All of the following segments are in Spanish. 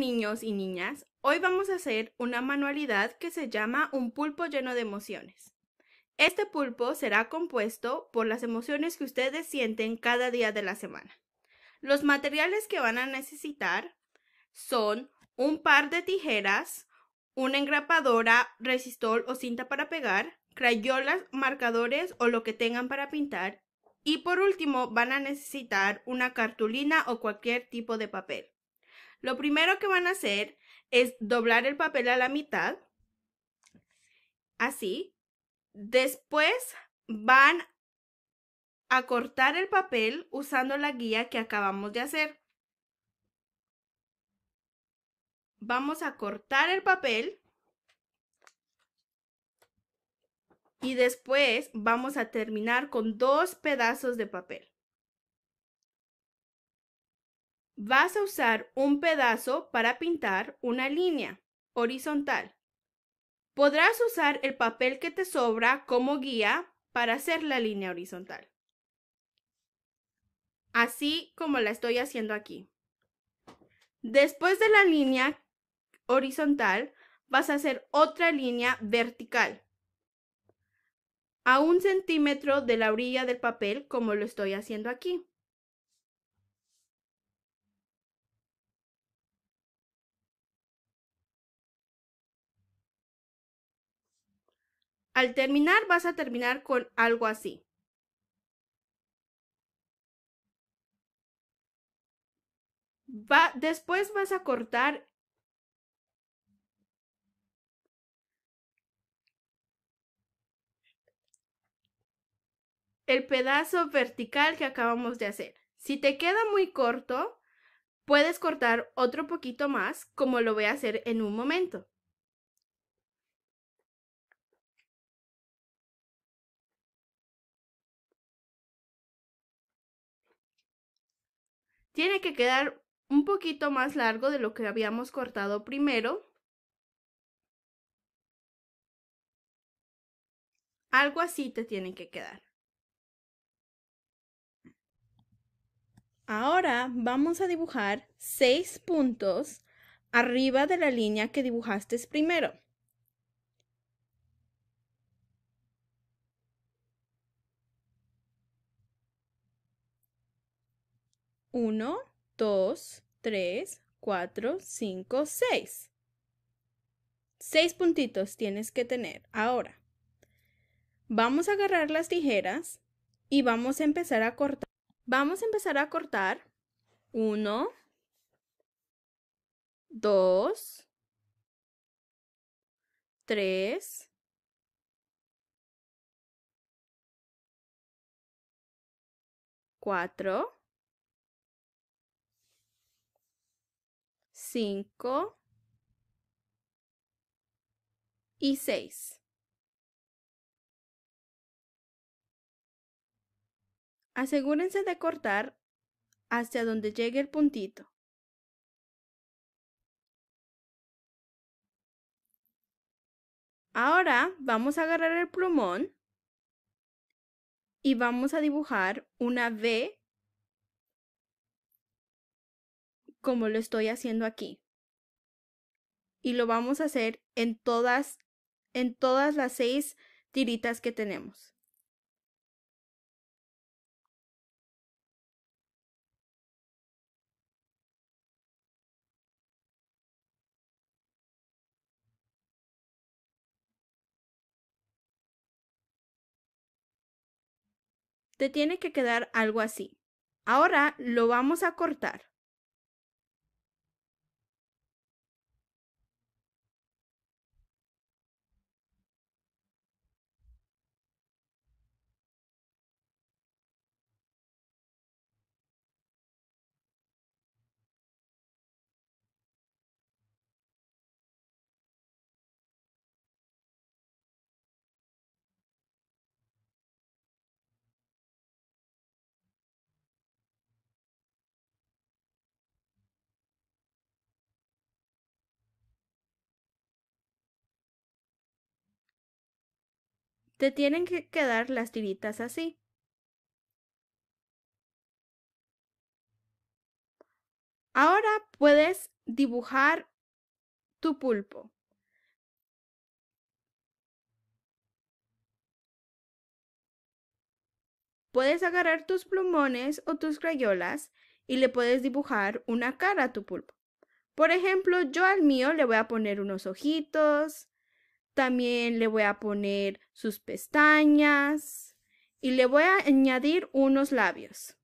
niños y niñas, hoy vamos a hacer una manualidad que se llama Un pulpo lleno de emociones. Este pulpo será compuesto por las emociones que ustedes sienten cada día de la semana. Los materiales que van a necesitar son un par de tijeras, una engrapadora, resistol o cinta para pegar, crayolas, marcadores o lo que tengan para pintar y por último van a necesitar una cartulina o cualquier tipo de papel. Lo primero que van a hacer es doblar el papel a la mitad, así. Después van a cortar el papel usando la guía que acabamos de hacer. Vamos a cortar el papel y después vamos a terminar con dos pedazos de papel vas a usar un pedazo para pintar una línea horizontal. Podrás usar el papel que te sobra como guía para hacer la línea horizontal. Así como la estoy haciendo aquí. Después de la línea horizontal, vas a hacer otra línea vertical a un centímetro de la orilla del papel como lo estoy haciendo aquí. Al terminar vas a terminar con algo así. después vas a cortar el pedazo vertical que acabamos de hacer. Si te queda muy corto, puedes cortar otro poquito más como lo voy a hacer en un momento. Tiene que quedar un poquito más largo de lo que habíamos cortado primero. Algo así te tiene que quedar. Ahora vamos a dibujar seis puntos arriba de la línea que dibujaste primero. 1, 2, 3, 4, 5, 6. Seis puntitos tienes que tener. Ahora, vamos a agarrar las tijeras y vamos a empezar a cortar. Vamos a empezar a cortar 1, 2, 3, 4, 5 y 6. Asegúrense de cortar hacia donde llegue el puntito. Ahora vamos a agarrar el plumón y vamos a dibujar una V como lo estoy haciendo aquí. Y lo vamos a hacer en todas, en todas las seis tiritas que tenemos. Te tiene que quedar algo así. Ahora lo vamos a cortar. Te tienen que quedar las tiritas así. Ahora puedes dibujar tu pulpo. Puedes agarrar tus plumones o tus crayolas y le puedes dibujar una cara a tu pulpo. Por ejemplo, yo al mío le voy a poner unos ojitos, también le voy a poner sus pestañas y le voy a añadir unos labios.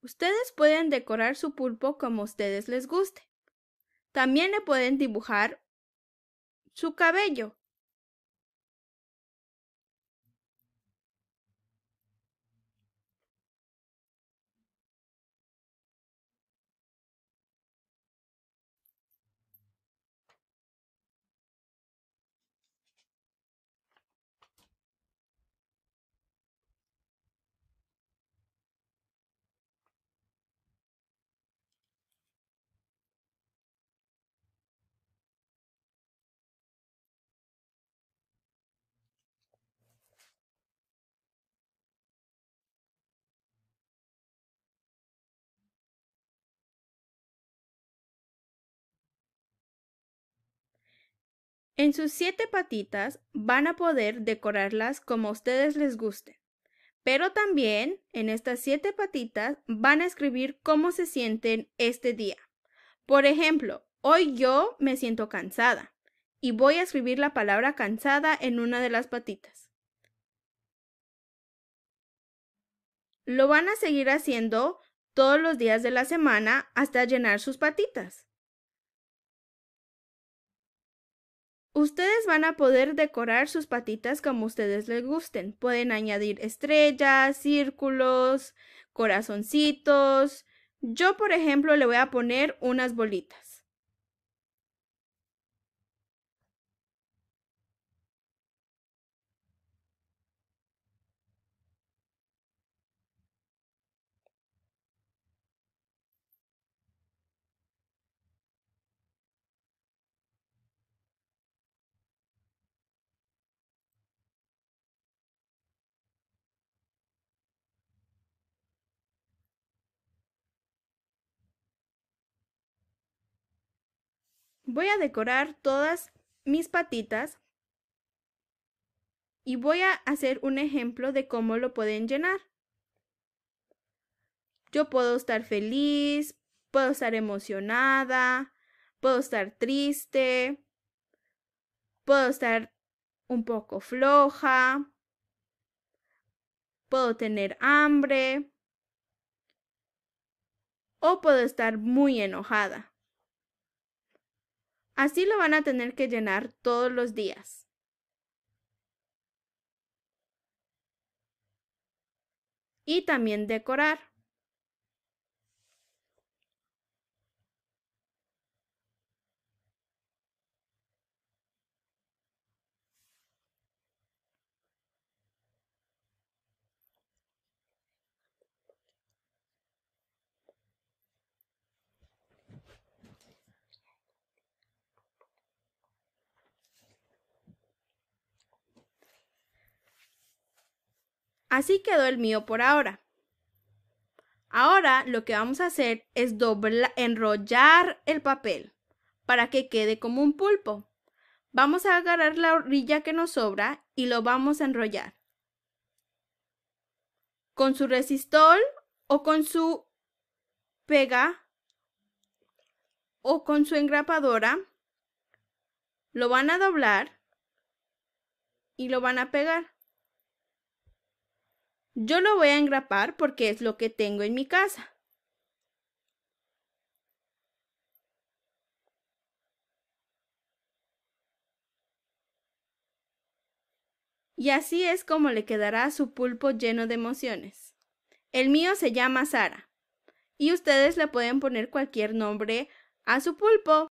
Ustedes pueden decorar su pulpo como ustedes les guste. También le pueden dibujar su cabello En sus siete patitas van a poder decorarlas como a ustedes les guste. Pero también en estas siete patitas van a escribir cómo se sienten este día. Por ejemplo, hoy yo me siento cansada y voy a escribir la palabra cansada en una de las patitas. Lo van a seguir haciendo todos los días de la semana hasta llenar sus patitas. Ustedes van a poder decorar sus patitas como ustedes les gusten. Pueden añadir estrellas, círculos, corazoncitos. Yo, por ejemplo, le voy a poner unas bolitas. Voy a decorar todas mis patitas y voy a hacer un ejemplo de cómo lo pueden llenar. Yo puedo estar feliz, puedo estar emocionada, puedo estar triste, puedo estar un poco floja, puedo tener hambre o puedo estar muy enojada. Así lo van a tener que llenar todos los días. Y también decorar. Así quedó el mío por ahora. Ahora lo que vamos a hacer es enrollar el papel para que quede como un pulpo. Vamos a agarrar la orilla que nos sobra y lo vamos a enrollar. Con su resistol o con su pega o con su engrapadora lo van a doblar y lo van a pegar. Yo lo voy a engrapar porque es lo que tengo en mi casa. Y así es como le quedará su pulpo lleno de emociones. El mío se llama Sara. Y ustedes le pueden poner cualquier nombre a su pulpo.